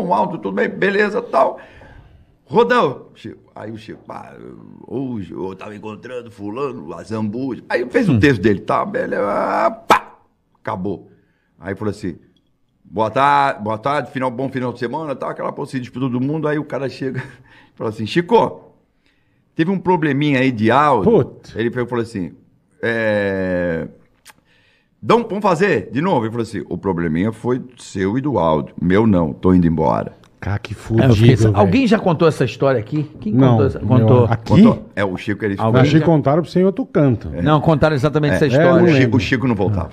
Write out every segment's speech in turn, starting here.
um alto, tudo bem, beleza, tal. Rodão, Chico. Aí o Chico, pá, ah, hoje eu tava encontrando fulano, a Aí fez o um texto dele, tá, beleza, pá, acabou. Aí falou assim, boa tarde, boa tarde, final, bom final de semana, tal, aquela posição de todo mundo. Aí o cara chega e fala assim, Chico, teve um probleminha aí de áudio. Putz. Ele falou assim, é... Dão, vamos fazer de novo. Ele falou assim: o probleminha foi seu e do áudio. Meu não, tô indo embora. Cara, que é, fudido. É, Alguém já contou essa história aqui? Quem não, contou? Essa... Contou. Aqui? Contou. É, o Chico ele Alguém Achei que já... contaram pra você em outro canto. É. Não, contaram exatamente é. essa é, história. O Chico, o, Chico, não voltava.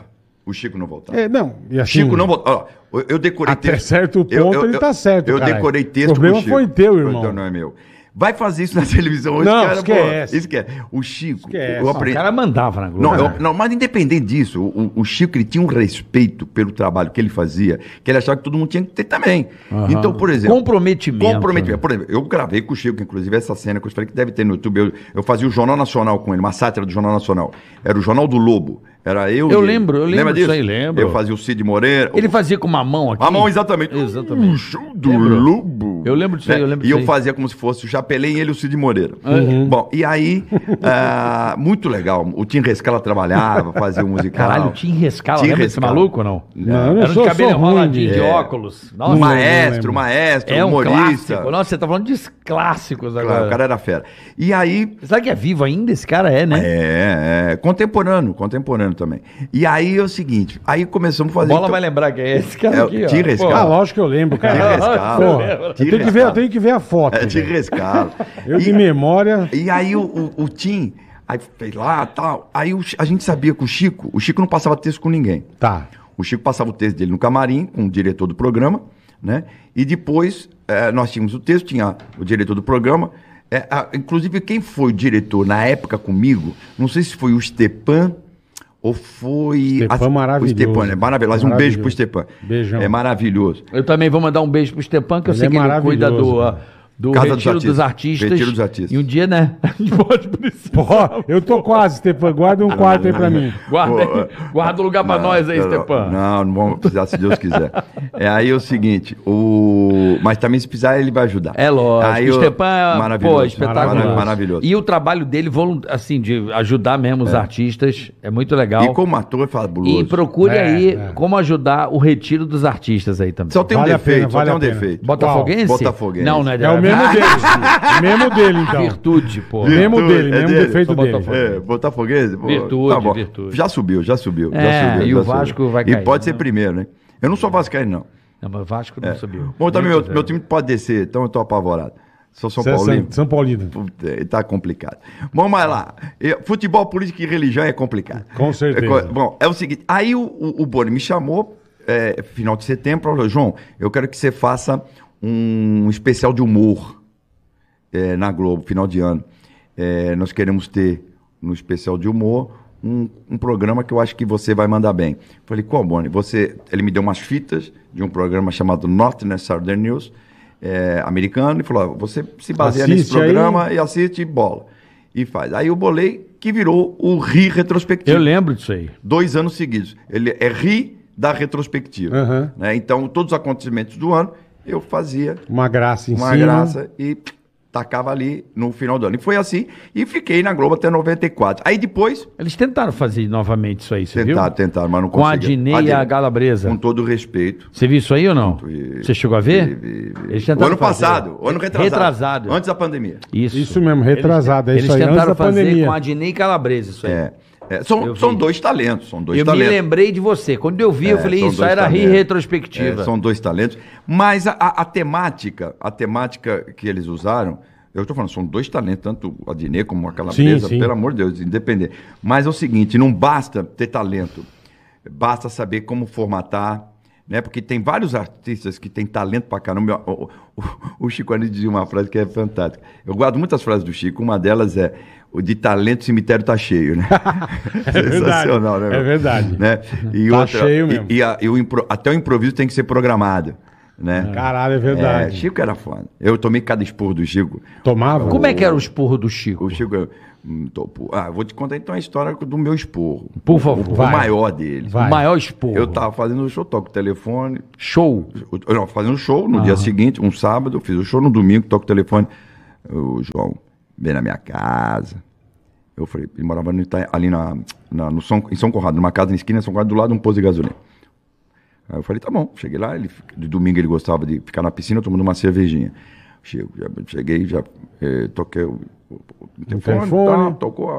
O Chico não voltava. É, não. E assim, Chico não voltava. Ó, eu decorei Até texto. certo ponto eu, eu, ele tá certo. Eu, eu decorei texto. O problema foi teu, irmão. Então não é meu. Vai fazer isso na televisão hoje, não, cara. Isso que é O Chico. Aprendi... o cara mandava na Globo. Não, eu, não mas independente disso, o, o, Chico ele tinha um respeito pelo trabalho que ele fazia, que ele achava que todo mundo tinha que ter também. Uhum. Então, por exemplo. Comprometimento. Né? Comprometimento. Por exemplo, eu gravei com o Chico, inclusive, essa cena que eu falei que deve ter no YouTube. Eu, eu fazia o Jornal Nacional com ele, uma sátira do Jornal Nacional. Era o Jornal do Lobo. Era eu. Eu lembro, eu lembro disso? aí, lembro. Eu fazia o Cid Moreira. Ele fazia com uma mão aqui. Uma mão, exatamente. Exatamente. O show do lembro. lobo. Eu lembro disso né? aí, eu é, lembro E eu aí. fazia como se fosse o Chapelém e ele o Cid Moreira. Uhum. Bom, e aí, uh, muito legal. O Tim Rescala trabalhava, fazia um musical. Caralho, o Tim Rescala, Tim lembra Rescala. desse maluco ou não? Não, não Era sou, de cabelo enroladinho, de, é. óculos. Nossa, maestro, maestro, é um humorista. Clássico. Nossa, você tá falando de clássicos agora. Claro, o cara era fera. E aí... Será que é vivo ainda? Esse cara é, né? É, é. Contemporâneo, contemporâneo também. E aí é o seguinte, aí começamos a fazer... Bola então... vai lembrar quem é esse cara é, aqui, ó. Tim Rescala. Ah, lógico que eu lembro, cara. Tim Rescala. Tira tem que ver, tem que ver a foto. É de velho. eu e, de memória. E aí o, o, o Tim, aí fez lá tal. Aí o, a gente sabia que o Chico, o Chico não passava texto com ninguém. Tá. O Chico passava o texto dele no camarim, com o diretor do programa, né? E depois é, nós tínhamos o texto, tinha o diretor do programa. É, a, inclusive, quem foi o diretor na época comigo, não sei se foi o Stepan ou foi. Stepan é maravilhoso. Stepan, é maravilhoso. Um beijo pro Stepan. Beijão. É maravilhoso. Eu também vou mandar um beijo pro Stepan, que eu ele sei é que ele cuida do. Uh, do Casa Retiro dos Artistas. Retiro dos Artistas. E um dia, né? pode precisar. Pô, eu tô quase, Stepan. Guarda um ah, quarto aí pra mim. Guarda, Pô, guarda um lugar pra não, nós aí, Stepan. Não, não vamos precisar, se Deus quiser. É aí é o seguinte, o... mas também se precisar, ele vai ajudar. É lógico. o Stepan é maravilhoso, pô, espetacular. Maravilhoso. E o trabalho dele, assim, de ajudar mesmo os é. artistas, é muito legal. E como ator, é fabuloso. E procure é, aí é. como ajudar o Retiro dos Artistas aí também. Só tem um defeito, pena, só tem um defeito. Botafoguense? Botafoguense. Não, não é, é mesmo ah. dele. mesmo dele, então. Virtude, pô. Mesmo dele, é mesmo dele. defeito dele. Botafoguense. É, Virtude, tá bom. virtude. Já subiu, já subiu. É, já subiu e já o Vasco subiu. vai cair. E pode né? ser primeiro, né? Eu não sou vascaíno, não. Não, mas o Vasco não é. subiu. Bom, também meu, meu time pode descer, então eu tô apavorado. Sou São é Paulo. São Paulino. Tá complicado. Vamos lá. Futebol, política e religião é complicado. Com certeza. É bom, é o seguinte. Aí o, o, o Boni me chamou é, final de setembro, falou, João, eu quero que você faça um especial de humor é, na Globo, final de ano. É, nós queremos ter no especial de humor um, um, programa que eu acho que você vai mandar bem. Falei, qual, Boni? Você, ele me deu umas fitas de um programa chamado Northern Southern News, é, americano, e falou, você se baseia assiste nesse programa aí. e assiste bola. E faz. Aí eu bolei que virou o Ri Retrospectivo. Eu lembro disso aí. Dois anos seguidos. Ele é Ri da retrospectiva. Uhum. Né? Então, todos os acontecimentos do ano, eu fazia. Uma graça em uma cima. Uma graça e tacava ali no final do ano. E foi assim, e fiquei na Globo até 94. Aí depois... Eles tentaram fazer novamente isso aí, você tentaram, viu? Tentaram, mas não conseguiram. Com a Dinei e a Galabresa. Com todo respeito. Você viu isso aí ou não? você chegou a ver? Eles tentaram o ano fazer. passado, o ano retrasado. Retrasado. Antes da pandemia. Isso. Isso mesmo, retrasado, é isso eles aí, tentaram fazer pandemia. com a Dinei e Calabresa, isso aí. É. É, são, são dois talentos, são dois eu talentos. Eu me lembrei de você. Quando eu vi, é, eu falei, isso era talentos. retrospectiva. É, são dois talentos. Mas a, a, a, temática, a temática que eles usaram, eu estou falando, são dois talentos, tanto a Dine como a Calabresa, sim, sim. pelo amor de Deus, independente. Mas é o seguinte, não basta ter talento, basta saber como formatar né? Porque tem vários artistas que têm talento pra caramba. O, o, o Chico Anísio dizia uma frase que é fantástica. Eu guardo muitas frases do Chico. Uma delas é: o de talento o cemitério tá cheio, né? é Sensacional, verdade. né? É verdade. Né? E tá outra, cheio mesmo. E, e, a, e o, até o improviso tem que ser programado né? É. Caralho, é verdade. É, Chico era foda. Eu tomei cada esporro do Chico. Tomava? O... Como é que era o esporro do Chico? O Chico... Hum, ah, vou te contar então a história do meu esporro. Por favor. O, o maior dele. Vai. O maior esporro. Eu tava fazendo show, toco o telefone. Show? Não, fazendo show no ah. dia seguinte, um sábado, eu fiz o show no domingo, toco o telefone. O João vem na minha casa. Eu falei, ele morava no ali na, na, no São, em São Conrado, numa casa na esquina, São Conrado, do lado de um posto de gasolina. Aí eu falei, tá bom. Cheguei lá, ele, de domingo ele gostava de ficar na piscina tomando uma cervejinha. Chego, já, cheguei, já eh, toquei o, o, o telefone, telefone. Tal, tocou.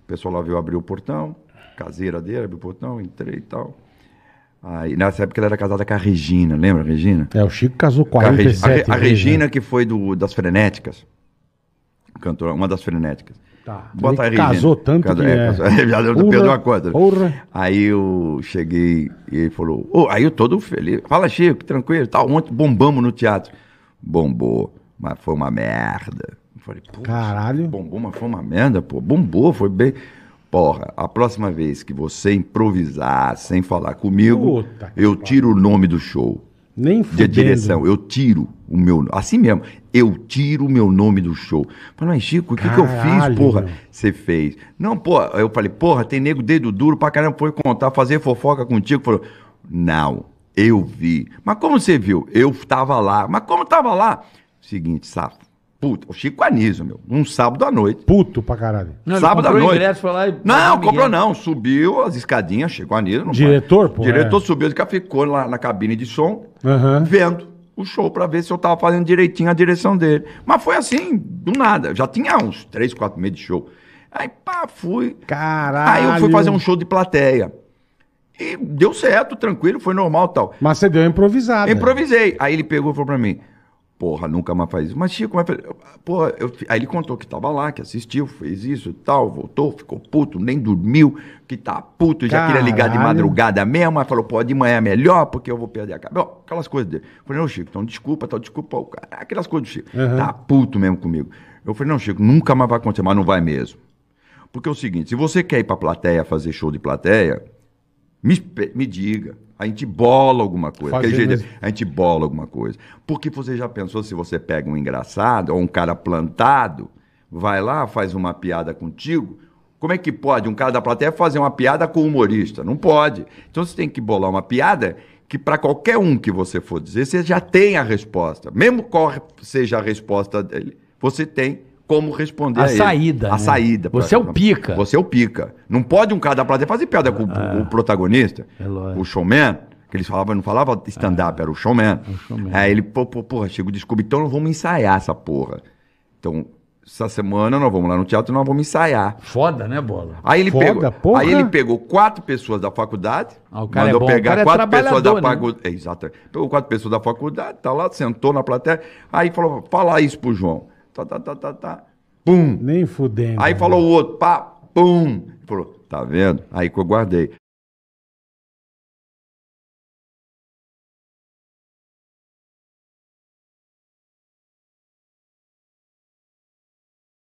O pessoal lá veio abrir o portão, caseira dele, abriu o portão, entrei e tal. Aí, nessa época ela era casada com a Regina, lembra a Regina? É, o Chico casou com a, Regina. A, Regina, que foi do, das Frenéticas, cantora, uma das Frenéticas. Tá. Bota Casou tanto casou, que é. é. Casou, já perdeu a conta. Porra. Aí eu cheguei e ele falou... Oh, aí eu todo feliz. Fala, Chico, tranquilo. Tal. Ontem bombamos no teatro. Bombou, mas foi uma merda. Eu falei, Caralho. Bombou, mas foi uma merda, pô. Bombou, foi bem... Porra, a próxima vez que você improvisar sem falar comigo, Puta eu tiro o nome do show. Nem fudendo. de direção. Eu tiro o meu. Assim mesmo, eu tiro o meu nome do show. Mas, mas Chico, o que, que eu fiz, porra? Você fez. Não, pô, eu falei, porra, tem nego dedo duro pra caramba, foi contar, fazer fofoca contigo. Falou, não, eu vi. Mas como você viu? Eu tava lá. Mas como tava lá? Seguinte, safado Puta, O Chico é Anísio, meu. Um sábado à noite. Puto pra caralho. Não, sábado à noite. Ingresso, foi lá e... Não, comprou não. Subiu as escadinhas, Chico é Anísio. Diretor, pô. Diretor é. subiu, ele ficou lá na cabine de som, uhum. vendo o show pra ver se eu tava fazendo direitinho a direção dele. Mas foi assim, do nada. Já tinha uns três, quatro meses de show. Aí, pá, fui. Caralho. Aí eu fui fazer um show de plateia. E deu certo, tranquilo, foi normal tal. Mas você deu improvisado. Improvisei. Aí ele pegou e falou pra mim: porra, nunca mais faz isso. Mas Chico, mas, porra, eu, aí ele contou que tava lá, que assistiu, fez isso e tal, voltou, ficou puto, nem dormiu, que tá puto, já queria ligar de madrugada mesmo, mas falou, pô, de manhã é melhor, porque eu vou perder a cabeça. Aquelas coisas dele. Eu falei, não, Chico, então desculpa, tal, desculpa, o cara, aquelas coisas do Chico. Uhum. Tá puto mesmo comigo. Eu falei, não, Chico, nunca mais vai acontecer, mas não vai mesmo. Porque é o seguinte, se você quer ir pra plateia fazer show de plateia, me, me diga. A gente bola alguma coisa. Jeito, a gente bola alguma coisa. Porque você já pensou se você pega um engraçado ou um cara plantado, vai lá, faz uma piada contigo. Como é que pode um cara da plateia fazer uma piada com o humorista? Não pode. Então você tem que bolar uma piada que para qualquer um que você for dizer, você já tem a resposta. Mesmo qual seja a resposta dele, você tem como responder a, a saída. Ele. A né? saída. Você é o pica. Você é o pica. Não pode um cara da plateia fazer piada com o ah. protagonista, é o showman. Que eles falavam, não falava stand-up, ah. era o showman. É o showman. Aí ele, pô, pô, porra, Chico, desculpa, então nós vamos ensaiar essa porra. Então, essa semana nós vamos lá no teatro e nós vamos ensaiar. Foda, né, Bola? Aí ele, Foda, pegou, porra. aí ele pegou quatro pessoas da faculdade, ah, o cara mandou é bom, pegar cara é quatro é pessoas da faculdade. Né? É, exatamente. Pegou quatro pessoas da faculdade, tá lá, sentou na plateia, aí falou, fala isso pro João. Tá, tá, tá, tá, tá. Pum! Nem fudendo. Aí né? falou o outro, pá, pum! falou, tá vendo? Aí que eu guardei.